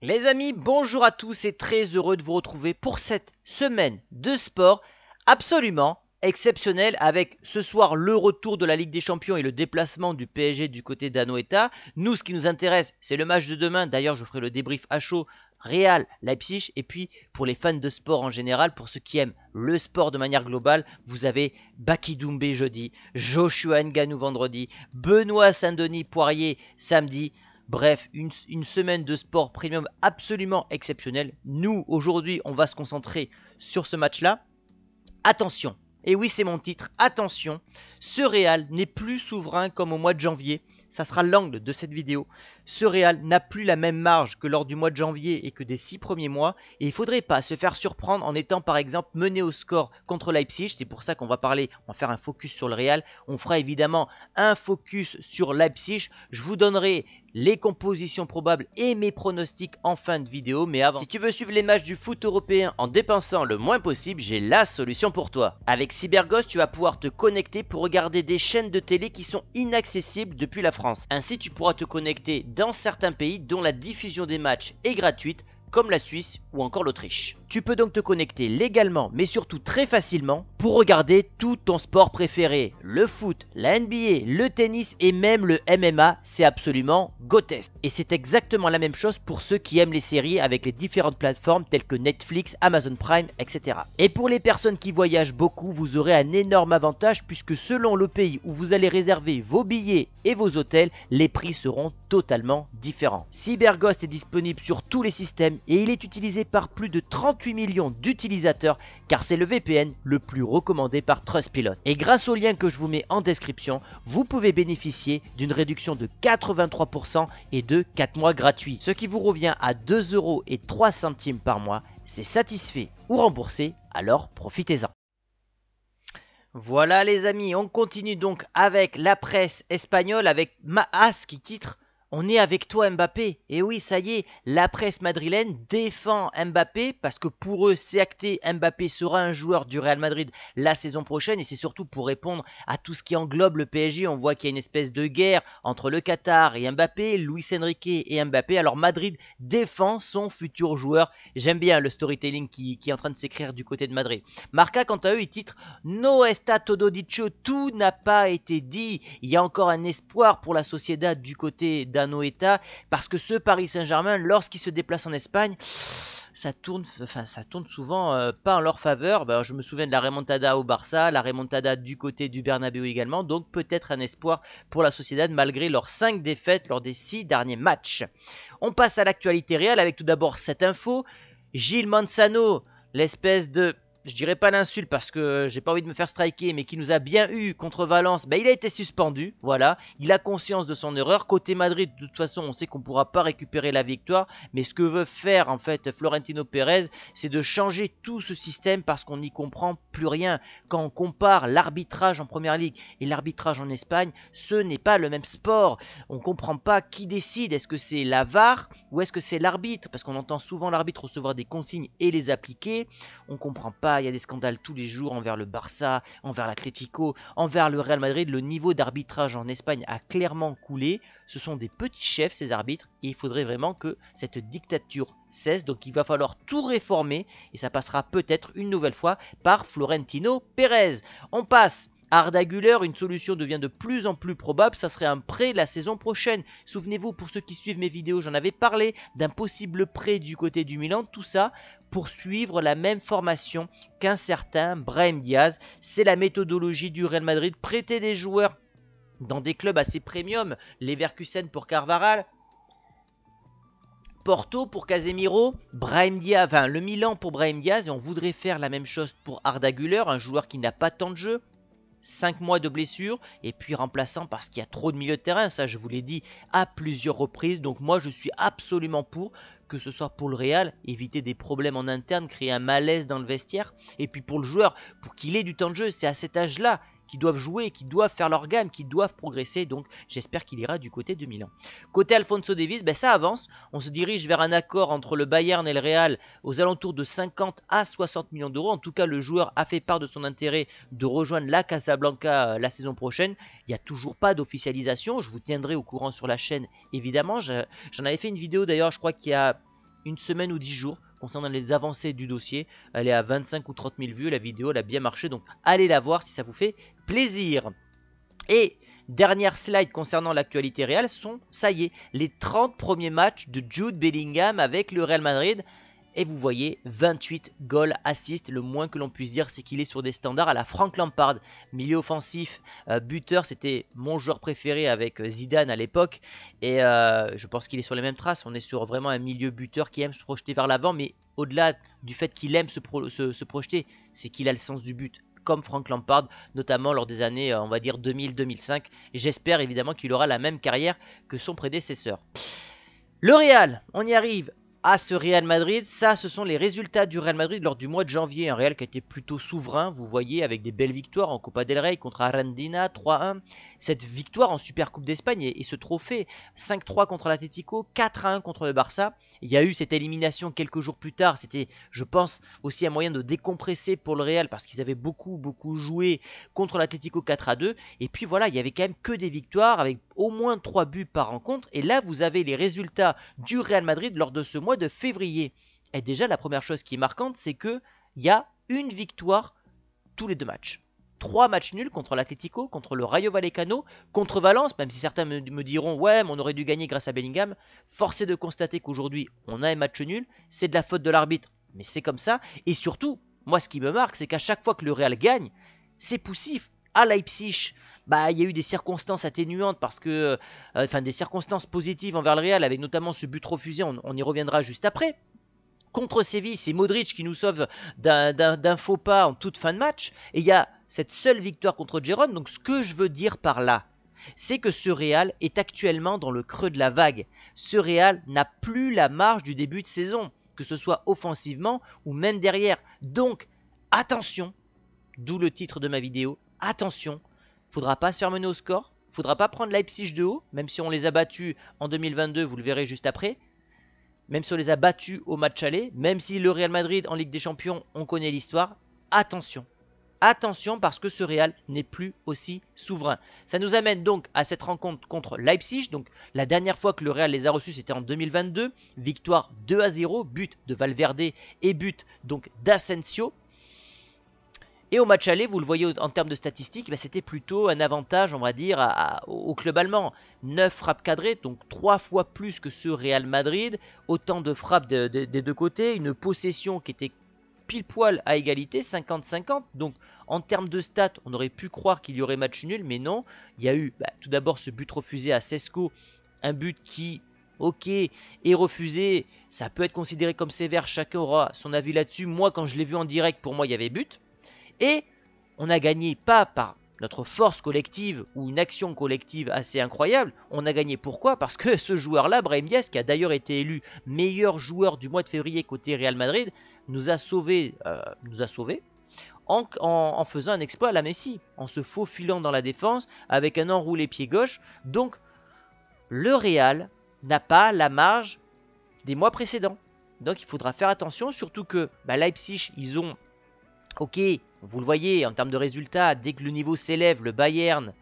Les amis, bonjour à tous et très heureux de vous retrouver pour cette semaine de sport absolument exceptionnelle avec ce soir le retour de la Ligue des Champions et le déplacement du PSG du côté d'Anoeta. Nous, ce qui nous intéresse, c'est le match de demain. D'ailleurs, je ferai le débrief à chaud Real Leipzig et puis pour les fans de sport en général, pour ceux qui aiment le sport de manière globale, vous avez Baki jeudi, Joshua Nganou vendredi, Benoît Saint-Denis Poirier samedi. Bref, une, semaine de sport premium absolument exceptionnelle. Nous, aujourd'hui, on va se concentrer sur ce match-là. Attention, et oui c'est mon titre, attention, ce Real n'est plus souverain comme au mois de janvier. Ça sera l'angle de cette vidéo ce Real n'a plus la même marge que lors du mois de janvier et que des six premiers mois, et il faudrait pas se faire surprendre en étant par exemple mené au score contre Leipzig, c'est pour ça qu'on va parler, on va faire un focus sur le Real, on fera évidemment un focus sur Leipzig, je vous donnerai les compositions probables et mes pronostics en fin de vidéo, mais avant, si tu veux suivre les matchs du foot européen en dépensant le moins possible, j'ai la solution pour toi. Avec CyberGhost, tu vas pouvoir te connecter pour regarder des chaînes de télé qui sont inaccessibles depuis la France. Ainsi, tu pourras te connecter dans certains pays dont la diffusion des matchs est gratuite, comme la Suisse ou encore l'Autriche. Tu peux donc te connecter légalement mais surtout très facilement pour regarder tout ton sport préféré. Le foot, la NBA, le tennis et même le MMA, c'est absolument grotesque. Et c'est exactement la même chose pour ceux qui aiment les séries avec les différentes plateformes telles que Netflix, Amazon Prime, etc. Et pour les personnes qui voyagent beaucoup, vous aurez un énorme avantage puisque selon le pays où vous allez réserver vos billets et vos hôtels, les prix seront totalement différents. CyberGhost est disponible sur tous les systèmes et il est utilisé par plus de 30 millions d'utilisateurs car c'est le VPN le plus recommandé par Trustpilot. Et grâce au lien que je vous mets en description, vous pouvez bénéficier d'une réduction de 83% et de 4 mois gratuits, ce qui vous revient à et centimes par mois. C'est satisfait ou remboursé, alors profitez-en. Voilà les amis, on continue donc avec la presse espagnole avec Maas qui titre on est avec toi Mbappé. Et oui, ça y est, la presse madrilène défend Mbappé parce que pour eux, c'est acté, Mbappé sera un joueur du Real Madrid la saison prochaine et c'est surtout pour répondre à tout ce qui englobe le PSG. On voit qu'il y a une espèce de guerre entre le Qatar et Mbappé, Luis Enrique et Mbappé. Alors Madrid défend son futur joueur. J'aime bien le storytelling qui, est en train de s'écrire du côté de Madrid. Marca, quant à eux, il titre No está todo dicho, tout n'a pas été dit. Il y a encore un espoir pour la Sociedad du côté d parce que ce Paris Saint-Germain, lorsqu'il se déplace en Espagne, ça tourne, enfin, ça tourne souvent euh, pas en leur faveur. Ben, je me souviens de la remontada au Barça, la remontada du côté du Bernabeu également, donc peut-être un espoir pour la Sociedad malgré leurs 5 défaites lors des 6 derniers matchs. On passe à l'actualité réelle avec tout d'abord cette info. Gilles Manzano, l'espèce de je dirais pas l'insulte parce que j'ai pas envie de me faire striker, mais qui nous a bien eu contre Valence, ben il a été suspendu, voilà. Il a conscience de son erreur. Côté Madrid, de toute façon, on sait qu'on pourra pas récupérer la victoire, mais ce que veut faire en fait Florentino Pérez, c'est de changer tout ce système parce qu'on n'y comprend plus rien. Quand on compare l'arbitrage en Première Ligue et l'arbitrage en Espagne, ce n'est pas le même sport. On comprend pas qui décide, est-ce que c'est la VAR ou est-ce que c'est l'arbitre Parce qu'on entend souvent l'arbitre recevoir des consignes et les appliquer. On comprend pas il y a des scandales tous les jours envers le Barça, envers l'Atlético, envers le Real Madrid. Le niveau d'arbitrage en Espagne a clairement coulé. Ce sont des petits chefs, ces arbitres, et il faudrait vraiment que cette dictature cesse. Donc il va falloir tout réformer, et ça passera peut-être une nouvelle fois par Florentino Pérez. On passe Arda une solution devient de plus en plus probable, ça serait un prêt la saison prochaine. Souvenez-vous, pour ceux qui suivent mes vidéos, j'en avais parlé d'un possible prêt du côté du Milan, tout ça pour suivre la même formation qu'un certain Brahim Diaz. C'est la méthodologie du Real Madrid, prêter des joueurs dans des clubs assez premium, Leverkusen pour Carvaral, Porto pour Casemiro, Brahim Diaz, le Milan pour Brahim Diaz et on voudrait faire la même chose pour Arda un joueur qui n'a pas tant de jeu. 5 mois de blessure et puis remplaçant parce qu'il y a trop de milieu de terrain, ça je vous l'ai dit à plusieurs reprises. Donc moi je suis absolument pour que ce soit pour le Real, éviter des problèmes en interne, créer un malaise dans le vestiaire et puis pour le joueur, pour qu'il ait du temps de jeu, c'est à cet âge-là qui doivent jouer, qui doivent faire leur gamme, qui doivent progresser. Donc j'espère qu'il ira du côté de Milan. Côté Alfonso Davis, ben, ça avance. On se dirige vers un accord entre le Bayern et le Real aux alentours de 50 à 60 millions d'euros. En tout cas, le joueur a fait part de son intérêt de rejoindre la Casablanca euh, la saison prochaine. Il n'y a toujours pas d'officialisation. Je vous tiendrai au courant sur la chaîne, évidemment. J'en avais fait une vidéo d'ailleurs, je crois qu'il y a une semaine ou dix jours concernant les avancées du dossier. Elle est à 25 ou 30 000 vues, la vidéo a bien marché, donc allez la voir si ça vous fait plaisir. Et dernière slide concernant l'actualité réelle sont, ça y est, les 30 premiers matchs de Jude Bellingham avec le Real Madrid et vous voyez, 28 goals assists. Le moins que l'on puisse dire, c'est qu'il est sur des standards à la Frank Lampard. Milieu offensif, euh, buteur, c'était mon joueur préféré avec euh, Zidane à l'époque. Et euh, je pense qu'il est sur les mêmes traces. On est sur vraiment un milieu buteur qui aime se projeter vers l'avant. Mais au-delà du fait qu'il aime se, projeter, c'est qu'il a le sens du but comme Frank Lampard, notamment lors des années, on va dire 2000-2005. J'espère évidemment qu'il aura la même carrière que son prédécesseur. Le Real, on y arrive à ce Real Madrid. Ça, ce sont les résultats du Real Madrid lors du mois de janvier. Un Real qui a été plutôt souverain, vous voyez, avec des belles victoires en Copa del Rey contre Arandina 3-1. Cette victoire en Supercoupe d'Espagne et, ce trophée 5-3 contre l'Atletico, 4-1 contre le Barça. Il y a eu cette élimination quelques jours plus tard. C'était, je pense, aussi un moyen de décompresser pour le Real parce qu'ils avaient beaucoup, beaucoup joué contre l'Atletico 4-2. Et puis voilà, il y avait quand même que des victoires avec au moins 3 buts par rencontre. Et là, vous avez les résultats du Real Madrid lors de ce mois de février. Et déjà, la première chose qui est marquante, c'est qu'il y a une victoire tous les deux matchs. Trois matchs nuls contre l'Atletico, contre le Rayo Vallecano, contre Valence, même si certains me, diront ouais, mais on aurait dû gagner grâce à Bellingham. Force est de constater qu'aujourd'hui, on a un match nul, c'est de la faute de l'arbitre, mais c'est comme ça. Et surtout, moi, ce qui me marque, c'est qu'à chaque fois que le Real gagne, c'est poussif. À Leipzig, bah il y a eu des circonstances atténuantes parce que, euh, enfin des circonstances positives envers le Real, avec notamment ce but refusé, on, y reviendra juste après contre Séville, c'est Modric qui nous sauve d'un faux pas en toute fin de match. Et il y a cette seule victoire contre Gérone. Donc ce que je veux dire par là, c'est que ce Real est actuellement dans le creux de la vague. Ce Real n'a plus la marge du début de saison, que ce soit offensivement ou même derrière. Donc attention, d'où le titre de ma vidéo, attention Faudra pas se faire mener au score. Faudra pas prendre Leipzig de haut, même si on les a battus en 2022, vous le verrez juste après. Même si on les a battus au match aller, même si le Real Madrid en Ligue des Champions, on connaît l'histoire. Attention, attention parce que ce Real n'est plus aussi souverain. Ça nous amène donc à cette rencontre contre Leipzig. Donc la dernière fois que le Real les a reçus, c'était en 2022. Victoire 2 à 0, but de Valverde et but donc d'Asensio. Et au match aller, vous le voyez en termes de statistiques, bah, c'était plutôt un avantage, on va dire, au club allemand. 9 frappes cadrées, donc 3 fois plus que ce Real Madrid. Autant de frappes des deux côtés, une possession qui était pile poil à égalité, 50-50. Donc en termes de stats, on aurait pu croire qu'il y aurait match nul, mais non. Il y a eu bah, tout d'abord ce but refusé à Sesco, un but qui ok, est refusé, ça peut être considéré comme sévère, chacun aura son avis là-dessus. Moi, quand je l'ai vu en direct, pour moi, il y avait but. Et on a gagné pas par notre force collective ou une action collective assez incroyable. On a gagné pourquoi Parce que ce joueur-là, Brahim Diaz, qui a d'ailleurs été élu meilleur joueur du mois de février côté Real Madrid, nous a sauvés euh, nous a en, faisant un exploit à la Messi, en se faufilant dans la défense avec un enroulé pied gauche. Donc, le Real n'a pas la marge des mois précédents. Donc, il faudra faire attention, surtout que bah, Leipzig, ils ont Ok, vous le voyez, en termes de résultats, dès que le niveau s'élève, le Bayern,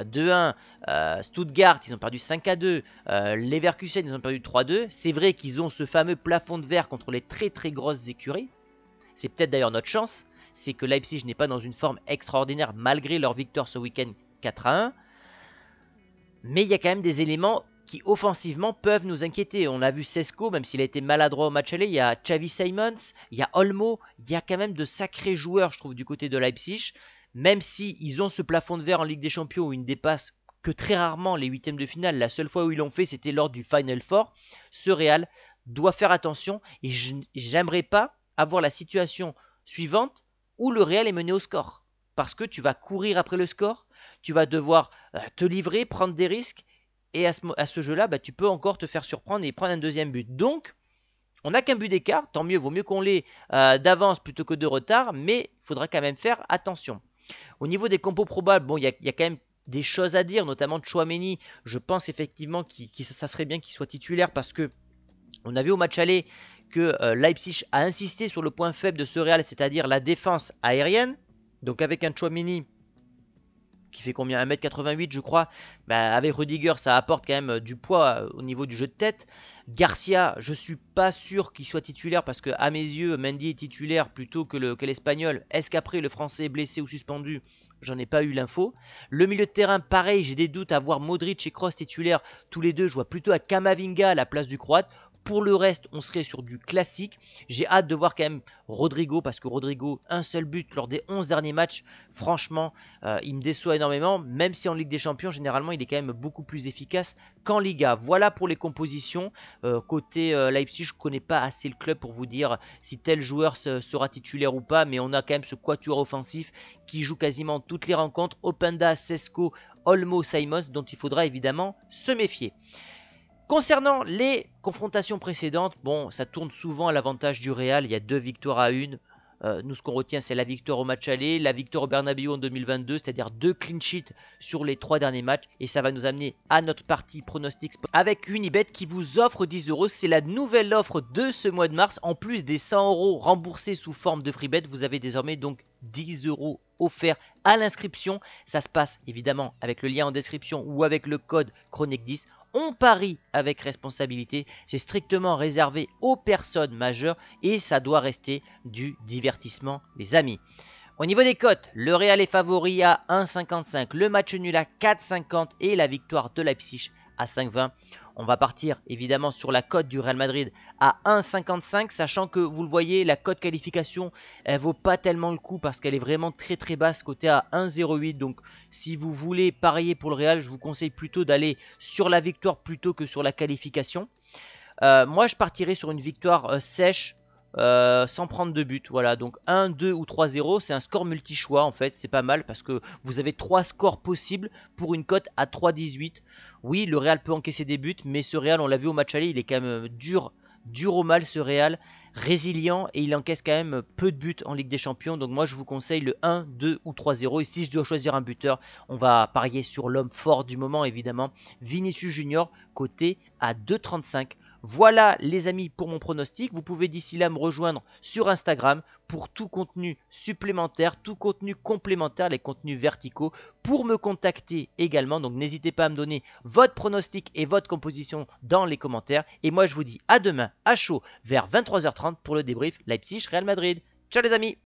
2-1. Euh, euh, Stuttgart, ils ont perdu 5-2. Euh, Leverkusen, ils ont perdu 3-2. C'est vrai qu'ils ont ce fameux plafond de verre contre les très très grosses écuries. C'est peut-être d'ailleurs notre chance. C'est que Leipzig n'est pas dans une forme extraordinaire malgré leur victoire ce week-end 4-1. Mais il y a quand même des éléments qui offensivement peuvent nous inquiéter. On a vu Sesco, même s'il a été maladroit au match aller, il y a Xavi Simons, il y a Olmo, il y a quand même de sacrés joueurs, je trouve, du côté de Leipzig. Même si ils ont ce plafond de verre en Ligue des Champions où ils ne dépassent que très rarement les huitièmes de finale, la seule fois où ils l'ont fait, c'était lors du Final Four. Ce Real doit faire attention et j'aimerais pas avoir la situation suivante où le Real est mené au score. Parce que tu vas courir après le score, tu vas devoir euh, te livrer, prendre des risques et à ce, jeu-là, bah, tu peux encore te faire surprendre et prendre un deuxième but. Donc, on n'a qu'un but d'écart, tant mieux, vaut mieux qu'on l'ait euh, d'avance plutôt que de retard, mais il faudra quand même faire attention. Au niveau des compos probables, bon, il y, a quand même des choses à dire, notamment Chouameni. Je pense effectivement que ça serait bien qu'il soit titulaire parce que on a vu au match aller que euh, Leipzig a insisté sur le point faible de ce Real, c'est-à-dire la défense aérienne. Donc avec un Chouameni qui fait combien 1m88 je crois, bah, avec Rudiger ça apporte quand même euh, du poids euh, au niveau du jeu de tête. Garcia, je ne suis pas sûr qu'il soit titulaire parce que à mes yeux Mendy est titulaire plutôt que l'Espagnol. Est-ce qu'après le Français est blessé ou suspendu J'en ai pas eu l'info. Le milieu de terrain, pareil, j'ai des doutes à voir Modric et Cross titulaires tous les deux. Je vois plutôt à Kamavinga à la place du Croate. Pour le reste, on serait sur du classique. J'ai hâte de voir quand même Rodrigo, parce que Rodrigo, un seul but lors des 11 derniers matchs, franchement, euh, il me déçoit énormément, même si en Ligue des Champions, généralement, il est quand même beaucoup plus efficace qu'en Liga. Voilà pour les compositions. Euh, côté euh, Leipzig, je ne connais pas assez le club pour vous dire si tel joueur sera titulaire ou pas, mais on a quand même ce quatuor offensif qui joue quasiment toutes les rencontres. Openda, Sesco, Olmo, Simons, dont il faudra évidemment se méfier. Concernant les confrontations précédentes, bon, ça tourne souvent à l'avantage du Real. Il y a deux victoires à une. Euh, nous, ce qu'on retient, c'est la victoire au match aller, la victoire au Bernabéu en 2022, c'est-à-dire deux clean sheets sur les trois derniers matchs. Et ça va nous amener à notre partie pronostics avec Unibet qui vous offre 10 euros. C'est la nouvelle offre de ce mois de mars. En plus des 100 euros remboursés sous forme de free bet, vous avez désormais donc 10 euros offerts à l'inscription. Ça se passe évidemment avec le lien en description ou avec le code Chronique 10 on parie avec responsabilité. C'est strictement réservé aux personnes majeures et ça doit rester du divertissement, les amis. Au niveau des cotes, le Real est favori à 1,55, le match nul à 4,50 et la victoire de Leipzig à 5,20. On va partir évidemment sur la cote du Real Madrid à 1,55, sachant que vous le voyez, la cote qualification, elle vaut pas tellement le coup parce qu'elle est vraiment très très basse, côté à 1,08. Donc si vous voulez parier pour le Real, je vous conseille plutôt d'aller sur la victoire plutôt que sur la qualification. Euh, moi, je partirai sur une victoire euh, sèche euh, sans prendre de but. Voilà, donc 1, 2 ou 3-0, c'est un score multi-choix en fait, c'est pas mal parce que vous avez 3 scores possibles pour une cote à 3-18. Oui, le Real peut encaisser des buts, mais ce Real, on l'a vu au match aller, il est quand même dur, dur au mal ce Real, résilient et il encaisse quand même peu de buts en Ligue des Champions. Donc moi je vous conseille le 1, 2 ou 3-0. Et si je dois choisir un buteur, on va parier sur l'homme fort du moment évidemment, Vinicius Junior, côté à 2-35 voilà les amis pour mon pronostic. Vous pouvez d'ici là me rejoindre sur Instagram pour tout contenu supplémentaire, tout contenu complémentaire, les contenus verticaux, pour me contacter également. Donc n'hésitez pas à me donner votre pronostic et votre composition dans les commentaires. Et moi je vous dis à demain à chaud vers 23h30 pour le débrief Leipzig-Real Madrid. Ciao les amis